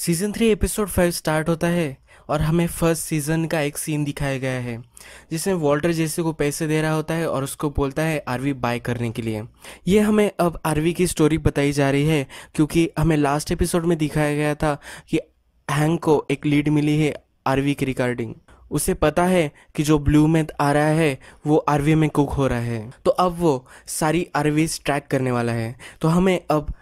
season three episode five start होता है और हमें फर्स्ट सीजन का एक सीन दिखाया गया है जिसमें वॉल्टर जैसे को पैसे दे रहा होता है और उसको बोलता है आरवी बाय करने के लिए ये हमें अब आरवी की स्टोरी बताई जा रही है क्योंकि हमें लास्ट एपिसोड में दिखाया गया था कि हैंग को एक लीड मिली है आरवी की रिकॉर्डिंग उसे पता है कि जो ब्लू में आ रहा है वो आरवी में कुक हो रहा है तो अब वो सारी आरवीज ट्रैक करने वाला है तो हमें अब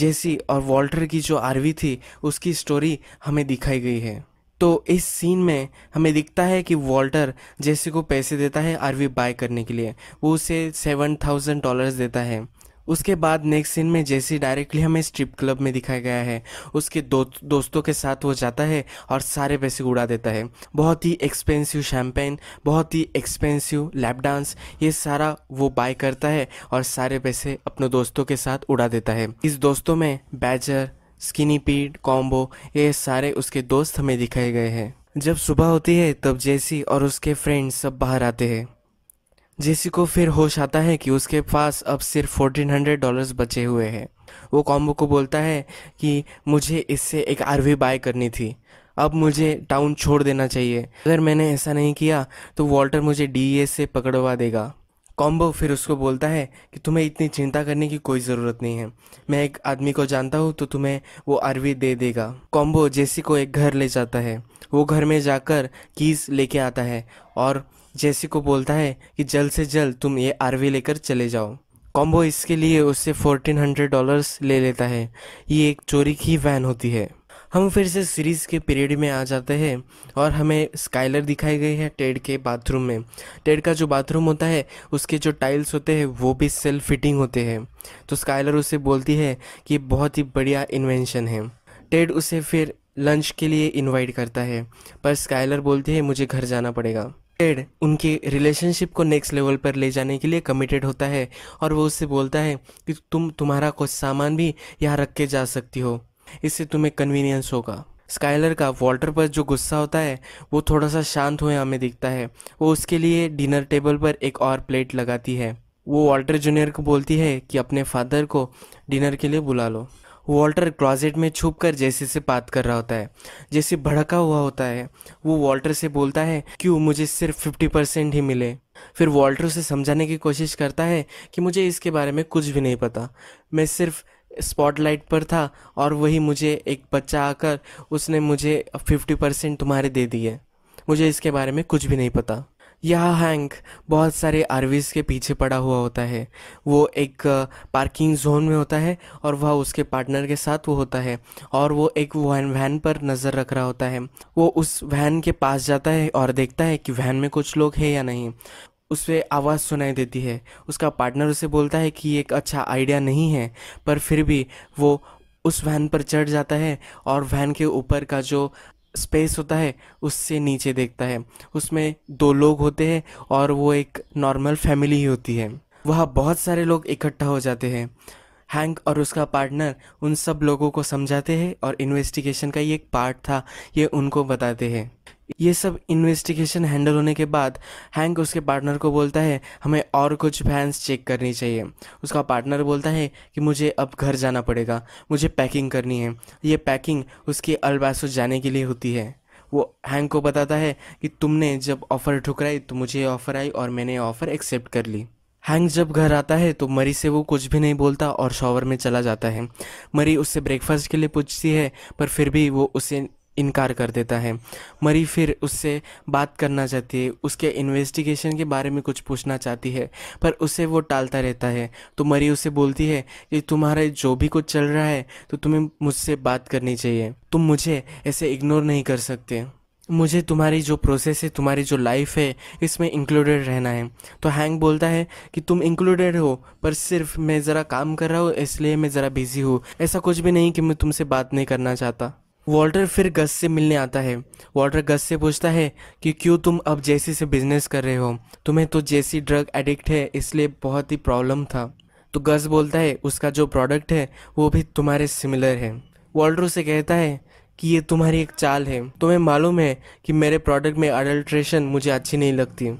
जेसी और वॉल्टर की जो आरवी थी उसकी स्टोरी हमें दिखाई गई है तो इस सीन में हमें दिखता है कि वॉल्टर जेसी को पैसे देता है आरवी बाय करने के लिए वो उसे सेवन थाउजेंड डॉलर्स देता है उसके बाद नेक्स्ट सीन में जेसी डायरेक्टली हमें स्ट्रिप क्लब में दिखाया गया है उसके दो दोस्तों के साथ वो जाता है और सारे पैसे उड़ा देता है बहुत ही एक्सपेंसिव शैम्पेन बहुत ही एक्सपेंसिव लैप डांस ये सारा वो बाय करता है और सारे पैसे अपने दोस्तों के साथ उड़ा देता है इस दोस्तों में बैजर स्किनी पीड कॉम्बो ये सारे उसके दोस्त हमें दिखाए गए हैं जब सुबह होती है तब जेसी और उसके फ्रेंड्स सब बाहर आते हैं जेसी को फिर होश आता है कि उसके पास अब सिर्फ फोर्टीन हंड्रेड डॉलर्स बचे हुए हैं वो कॉम्बो को बोलता है कि मुझे इससे एक आरवी बाय करनी थी अब मुझे टाउन छोड़ देना चाहिए अगर मैंने ऐसा नहीं किया तो वॉल्टर मुझे डी e से पकड़वा देगा कॉम्बो फिर उसको बोलता है कि तुम्हें इतनी चिंता करने की कोई ज़रूरत नहीं है मैं एक आदमी को जानता हूँ तो तुम्हें वो आरवी दे देगा कॉम्बो जेसी को एक घर ले जाता है वो घर में जाकर कीज़ लेके आता है और जेसी को बोलता है कि जल्द से जल्द तुम ये आरवी लेकर चले जाओ कॉम्बो इसके लिए उससे फोर्टीन हंड्रेड डॉलर्स ले लेता है ये एक चोरी की वैन होती है हम फिर से सीरीज़ के पीरियड में आ जाते हैं और हमें स्काइलर दिखाई गई है टेड के बाथरूम में टेड का जो बाथरूम होता है उसके जो टाइल्स होते हैं वो भी सेल्फ फिटिंग होते हैं तो स्काइलर उसे बोलती है कि बहुत ही बढ़िया इन्वेंशन है टेड उसे फिर लंच के लिए इनवाइट करता है पर स्काइलर बोलती है मुझे घर जाना पड़ेगा टेड उनके रिलेशनशिप को नेक्स्ट लेवल पर ले जाने के लिए कमिटेड होता है और वो उससे बोलता है कि तुम तुम्हारा कुछ सामान भी यहाँ रख के जा सकती हो इससे तुम्हें कन्वीनियंस होगा स्काइलर का वॉल्टर पर जो गुस्सा होता है वो थोड़ा सा शांत हुए हमें दिखता है वो उसके लिए डिनर टेबल पर एक और प्लेट लगाती है वो वॉल्टर जूनियर को बोलती है कि अपने फादर को डिनर के लिए बुला लो वॉल्टर क्लॉजेट में छुप कर जैसे से बात कर रहा होता है जैसे भड़का हुआ होता है वो वॉल्टर से बोलता है वो मुझे सिर्फ फिफ्टी परसेंट ही मिले फिर वॉल्टर से समझाने की कोशिश करता है कि मुझे इसके बारे में कुछ भी नहीं पता मैं सिर्फ स्पॉटलाइट पर था और वही मुझे एक बच्चा आकर उसने मुझे फिफ्टी परसेंट तुम्हारे दे दिए मुझे इसके बारे में कुछ भी नहीं पता यह हैंक बहुत सारे आरवीज के पीछे पड़ा हुआ होता है वो एक पार्किंग जोन में होता है और वह उसके पार्टनर के साथ वो होता है और वो एक वैन वैन पर नज़र रख रहा होता है वो उस वैन के पास जाता है और देखता है कि वैन में कुछ लोग हैं या नहीं उस पर आवाज़ सुनाई देती है उसका पार्टनर उसे बोलता है कि एक अच्छा आइडिया नहीं है पर फिर भी वो उस वैन पर चढ़ जाता है और वैन के ऊपर का जो स्पेस होता है उससे नीचे देखता है उसमें दो लोग होते हैं और वो एक नॉर्मल फैमिली ही होती है वहाँ बहुत सारे लोग इकट्ठा हो जाते हैं हैंक और उसका पार्टनर उन सब लोगों को समझाते हैं और इन्वेस्टिगेशन का ये एक पार्ट था ये उनको बताते हैं ये सब इन्वेस्टिगेशन हैंडल होने के बाद हैंक उसके पार्टनर को बोलता है हमें और कुछ वैंस चेक करनी चाहिए उसका पार्टनर बोलता है कि मुझे अब घर जाना पड़ेगा मुझे पैकिंग करनी है ये पैकिंग उसके अलबासो जाने के लिए होती है वो हैंक को बताता है कि तुमने जब ऑफ़र ठुकराई तो मुझे ऑफ़र आई और मैंने ऑफ़र एक्सेप्ट कर ली हैंक जब घर आता है तो मरी से वो कुछ भी नहीं बोलता और शॉवर में चला जाता है मरी उससे ब्रेकफास्ट के लिए पूछती है पर फिर भी वो उसे इनकार कर देता है मरी फिर उससे बात करना चाहती है उसके इन्वेस्टिगेशन के बारे में कुछ पूछना चाहती है पर उसे वो टालता रहता है तो मरी उसे बोलती है कि तुम्हारा जो भी कुछ चल रहा है तो तुम्हें मुझसे बात करनी चाहिए तुम मुझे ऐसे इग्नोर नहीं कर सकते मुझे तुम्हारी जो प्रोसेस है तुम्हारी जो लाइफ है इसमें इंक्लूडेड रहना है तो हैंग बोलता है कि तुम इंक्लूडेड हो पर सिर्फ मैं ज़रा काम कर रहा हूँ इसलिए मैं ज़रा बिज़ी हूँ ऐसा कुछ भी नहीं कि मैं तुमसे बात नहीं करना चाहता वॉल्टर फिर गस से मिलने आता है वॉल्टर गस से पूछता है कि क्यों तुम अब जेसी से बिजनेस कर रहे हो तुम्हें तो जेसी ड्रग एडिक्ट है इसलिए बहुत ही प्रॉब्लम था तो गस बोलता है उसका जो प्रोडक्ट है वो भी तुम्हारे सिमिलर है वॉल्टर उसे कहता है कि ये तुम्हारी एक चाल है तुम्हें मालूम है कि मेरे प्रोडक्ट में अडल्ट्रेशन मुझे अच्छी नहीं लगती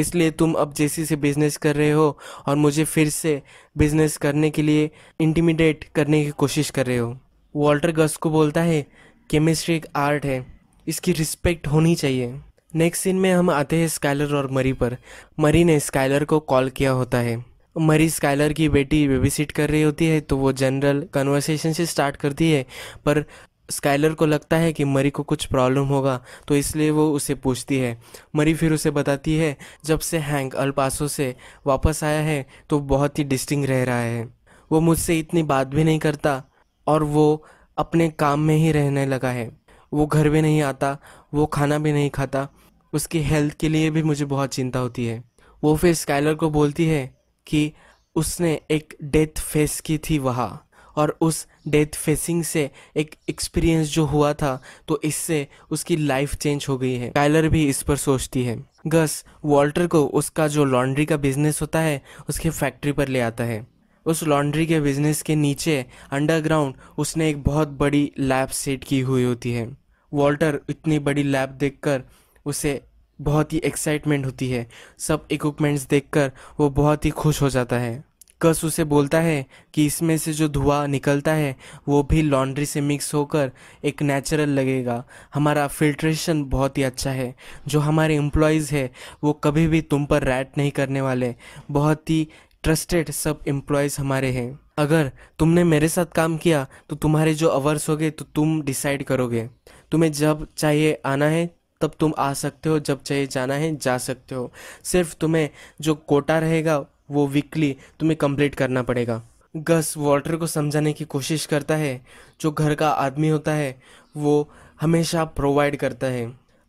इसलिए तुम अब जेसी से बिजनेस कर रहे हो और मुझे फिर से बिजनेस करने के लिए इंटिमिडेट करने की कोशिश कर रहे हो वॉल्टर गस को बोलता है केमिस्ट्री एक आर्ट है इसकी रिस्पेक्ट होनी चाहिए नेक्स्ट सीन में हम आते हैं स्काइलर और मरी पर मरी ने स्काइलर को कॉल किया होता है मरी स्काइलर की बेटी बेबीसिट कर रही होती है तो वो जनरल कन्वर्सेशन से स्टार्ट करती है पर स्काइलर को लगता है कि मरी को कुछ प्रॉब्लम होगा तो इसलिए वो उसे पूछती है मरी फिर उसे बताती है जब से हैंक अल्पासो से वापस आया है तो बहुत ही डिस्टिंग रह रहा है वो मुझसे इतनी बात भी नहीं करता और वो अपने काम में ही रहने लगा है वो घर भी नहीं आता वो खाना भी नहीं खाता उसकी हेल्थ के लिए भी मुझे बहुत चिंता होती है वो फिर स्काइलर को बोलती है कि उसने एक डेथ फेस की थी वहाँ और उस डेथ फेसिंग से एक एक्सपीरियंस जो हुआ था तो इससे उसकी लाइफ चेंज हो गई है टाइलर भी इस पर सोचती है गस वॉल्टर को उसका जो लॉन्ड्री का बिजनेस होता है उसकी फैक्ट्री पर ले आता है उस लॉन्ड्री के बिजनेस के नीचे अंडरग्राउंड उसने एक बहुत बड़ी लैब सेट की हुई होती है वॉल्टर इतनी बड़ी लैब देखकर उसे बहुत ही एक्साइटमेंट होती है सब इक्विपमेंट्स देखकर वो बहुत ही खुश हो जाता है कस उसे बोलता है कि इसमें से जो धुआं निकलता है वो भी लॉन्ड्री से मिक्स होकर एक नेचुरल लगेगा हमारा फिल्ट्रेशन बहुत ही अच्छा है जो हमारे एम्प्लॉयज़ है वो कभी भी तुम पर रैट नहीं करने वाले बहुत ही ट्रस्टेड सब एम्प्लॉयज़ हमारे हैं अगर तुमने मेरे साथ काम किया तो तुम्हारे जो अवर्स होंगे तो तुम डिसाइड करोगे तुम्हें जब चाहिए आना है तब तुम आ सकते हो जब चाहिए जाना है जा सकते हो सिर्फ तुम्हें जो कोटा रहेगा वो वीकली तुम्हें कंप्लीट करना पड़ेगा गस वॉल्टर को समझाने की कोशिश करता है जो घर का आदमी होता है वो हमेशा प्रोवाइड करता है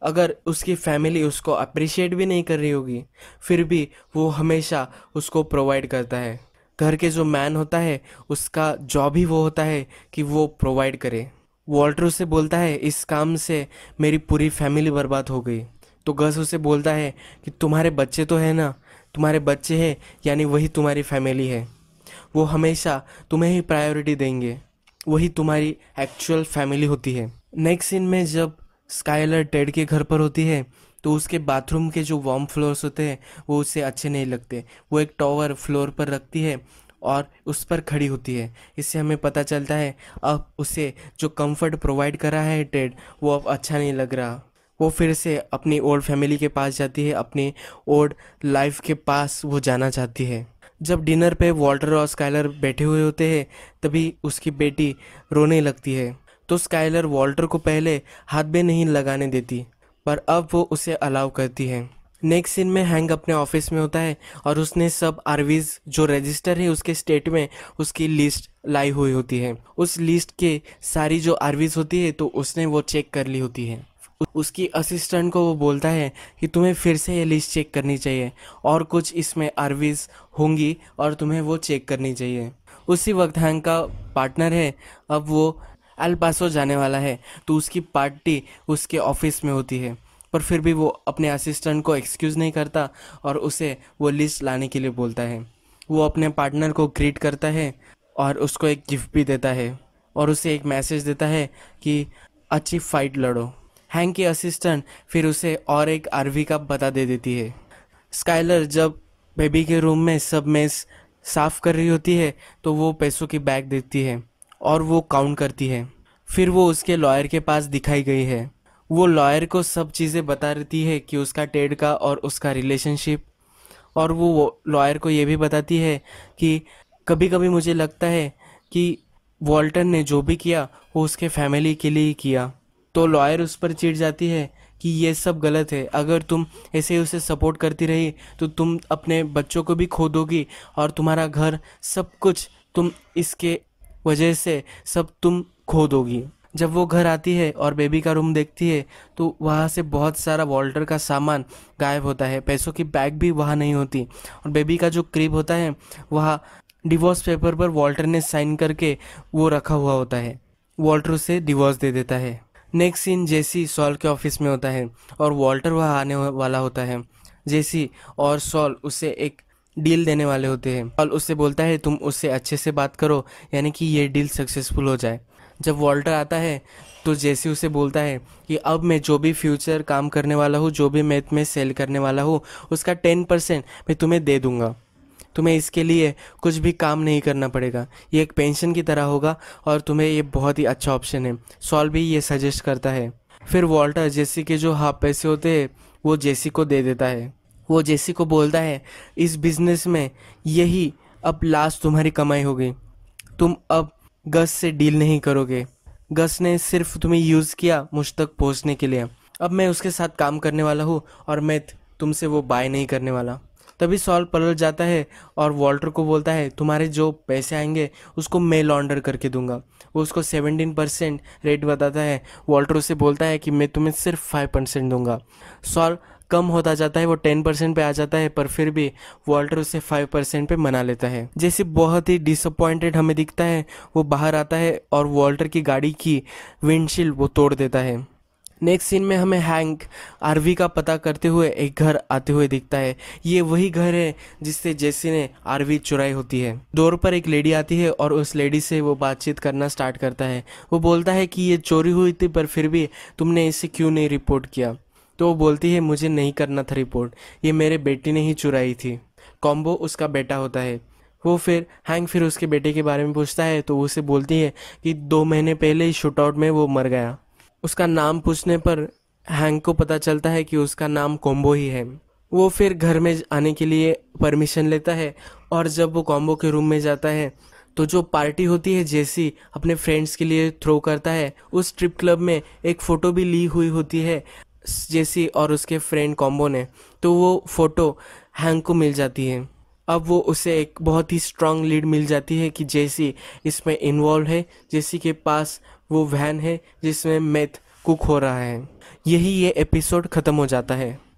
अगर उसकी फैमिली उसको अप्रिशिएट भी नहीं कर रही होगी फिर भी वो हमेशा उसको प्रोवाइड करता है घर के जो मैन होता है उसका जॉब ही वो होता है कि वो प्रोवाइड करे वॉल्टर उसे बोलता है इस काम से मेरी पूरी फैमिली बर्बाद हो गई तो गस उसे बोलता है कि तुम्हारे बच्चे तो है ना तुम्हारे बच्चे हैं यानी वही तुम्हारी फैमिली है वो हमेशा तुम्हें ही प्रायोरिटी देंगे वही तुम्हारी एक्चुअल फैमिली होती है नेक्स्ट सीन में जब स्काइलर टेड के घर पर होती है तो उसके बाथरूम के जो वार्म फ्लोर्स होते हैं वो उसे अच्छे नहीं लगते वो एक टॉवर फ्लोर पर रखती है और उस पर खड़ी होती है इससे हमें पता चलता है अब उसे जो कंफर्ट प्रोवाइड कर रहा है टेड वो अब अच्छा नहीं लग रहा वो फिर से अपनी ओल्ड फैमिली के पास जाती है अपनी ओल्ड लाइफ के पास वो जाना चाहती है जब डिनर पे वॉल्टर और स्काइलर बैठे हुए होते हैं तभी उसकी बेटी रोने लगती है तो स्काइलर वॉल्टर को पहले हाथ भी नहीं लगाने देती पर अब वो उसे अलाउ करती है नेक्स्ट सीन में हैंग अपने ऑफिस में होता है और उसने सब आरवीज जो रजिस्टर है उसके स्टेट में उसकी लिस्ट लाई हुई होती है उस लिस्ट के सारी जो आरवीज होती है तो उसने वो चेक कर ली होती है उसकी असिस्टेंट को वो बोलता है कि तुम्हें फिर से ये लिस्ट चेक करनी चाहिए और कुछ इसमें आरवीज होंगी और तुम्हें वो चेक करनी चाहिए उसी वक्त हैंग का पार्टनर है अब वो अल्पासो जाने वाला है तो उसकी पार्टी उसके ऑफिस में होती है पर फिर भी वो अपने असिस्टेंट को एक्सक्यूज़ नहीं करता और उसे वो लिस्ट लाने के लिए बोलता है वो अपने पार्टनर को ग्रीट करता है और उसको एक गिफ्ट भी देता है और उसे एक मैसेज देता है कि अच्छी फाइट लड़ो हैंक की असिस्टेंट फिर उसे और एक आरवी का पता दे देती है स्काइलर जब बेबी के रूम में सब मेस साफ कर रही होती है तो वो पैसों की बैग देती है और वो काउंट करती है फिर वो उसके लॉयर के पास दिखाई गई है वो लॉयर को सब चीज़ें बता देती है कि उसका टेड का और उसका रिलेशनशिप और वो लॉयर को ये भी बताती है कि कभी कभी मुझे लगता है कि वॉल्टन ने जो भी किया वो उसके फैमिली के लिए ही किया तो लॉयर उस पर चिढ़ जाती है कि ये सब गलत है अगर तुम ऐसे ही उसे सपोर्ट करती रही तो तुम अपने बच्चों को भी खो दोगी और तुम्हारा घर सब कुछ तुम इसके वजह से सब तुम खो दोगी जब वो घर आती है और बेबी का रूम देखती है तो वहाँ से बहुत सारा वॉल्टर का सामान गायब होता है पैसों की बैग भी वहाँ नहीं होती और बेबी का जो क्रीब होता है वहाँ डिवोर्स पेपर पर वॉल्टर ने साइन करके वो रखा हुआ होता है वॉल्टर उसे डिवोर्स दे देता है नेक्स्ट सीन जेसी सॉल के ऑफिस में होता है और वॉल्टर वहाँ आने वाला होता है जेसी और सॉल उसे एक डील देने वाले होते हैं और उससे बोलता है तुम उससे अच्छे से बात करो यानी कि ये डील सक्सेसफुल हो जाए जब वॉल्टर आता है तो जेसी उसे बोलता है कि अब मैं जो भी फ्यूचर काम करने वाला हूँ जो भी मैं में सेल करने वाला हूँ उसका टेन परसेंट मैं तुम्हें दे दूँगा तुम्हें इसके लिए कुछ भी काम नहीं करना पड़ेगा ये एक पेंशन की तरह होगा और तुम्हें ये बहुत ही अच्छा ऑप्शन है सॉल भी ये सजेस्ट करता है फिर वॉल्टर जेसी के जो हाफ पैसे होते हैं वो जेसी को दे देता है वो जेसी को बोलता है इस बिज़नेस में यही अब लास्ट तुम्हारी कमाई होगी तुम अब गस से डील नहीं करोगे गस ने सिर्फ तुम्हें यूज़ किया मुझ तक पहुँचने के लिए अब मैं उसके साथ काम करने वाला हूँ और मैं तुमसे वो बाय नहीं करने वाला तभी सॉल पलट जाता है और वॉल्टर को बोलता है तुम्हारे जो पैसे आएंगे उसको मैं लॉन्डर करके दूंगा वो उसको सेवेंटीन परसेंट रेट बताता है वॉल्टर उसे बोलता है कि मैं तुम्हें सिर्फ फाइव परसेंट दूंगा सॉल कम होता जाता है वो टेन परसेंट पे आ जाता है पर फिर भी वॉल्टर उसे फाइव परसेंट पे मना लेता है जैसे बहुत ही डिसअपॉइंटेड हमें दिखता है वो बाहर आता है और वॉल्टर की गाड़ी की विंडशील्ड वो तोड़ देता है नेक्स्ट सीन में हमें हैंक आरवी का पता करते हुए एक घर आते हुए दिखता है ये वही घर है जिससे जेसी ने आरवी चुराई होती है डोर पर एक लेडी आती है और उस लेडी से वो बातचीत करना स्टार्ट करता है वो बोलता है कि ये चोरी हुई थी पर फिर भी तुमने इसे क्यों नहीं रिपोर्ट किया तो वो बोलती है मुझे नहीं करना था रिपोर्ट ये मेरे बेटे ने ही चुराई थी कॉम्बो उसका बेटा होता है वो फिर हैंग फिर उसके बेटे के बारे में पूछता है तो उसे बोलती है कि दो महीने पहले ही शूटआउट में वो मर गया उसका नाम पूछने पर हैंग को पता चलता है कि उसका नाम कॉम्बो ही है वो फिर घर में आने के लिए परमिशन लेता है और जब वो कॉम्बो के रूम में जाता है तो जो पार्टी होती है जेसी अपने फ्रेंड्स के लिए थ्रो करता है उस ट्रिप क्लब में एक फ़ोटो भी ली हुई होती है जेसी और उसके फ्रेंड कॉम्बो ने तो वो फ़ोटो हैंक को मिल जाती है अब वो उसे एक बहुत ही स्ट्रांग लीड मिल जाती है कि जेसी इसमें इन्वॉल्व है जेसी के पास वो वैन है जिसमें मेथ कुक हो रहा है यही ये एपिसोड ख़त्म हो जाता है